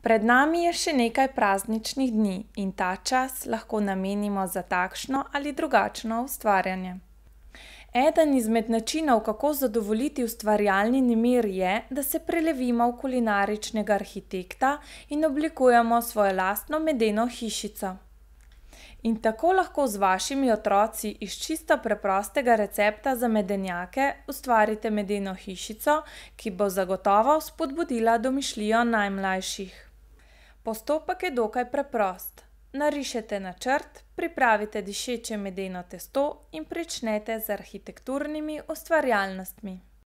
Pred nami je še nekaj prazničnih dni in ta čas lahko namenimo za takšno ali drugačno ustvarjanje. Eden izmed načinov, kako zadovoljiti ustvarjalni nemir, je, da se prelevimo v kulinaričnega arhitekta in oblikujemo svojo lastno medeno hišico. In tako lahko z vašimi otroci iz čisto preprostega recepta za medenjake ustvarite medeno hišico, ki bo zagotovo spodbudila domišljijo najmlajših. Postopek je dokaj preprost. Narišete načrt, pripravite dišeče medeno testo in pričnete z arhitekturnimi ustvarjalnostmi.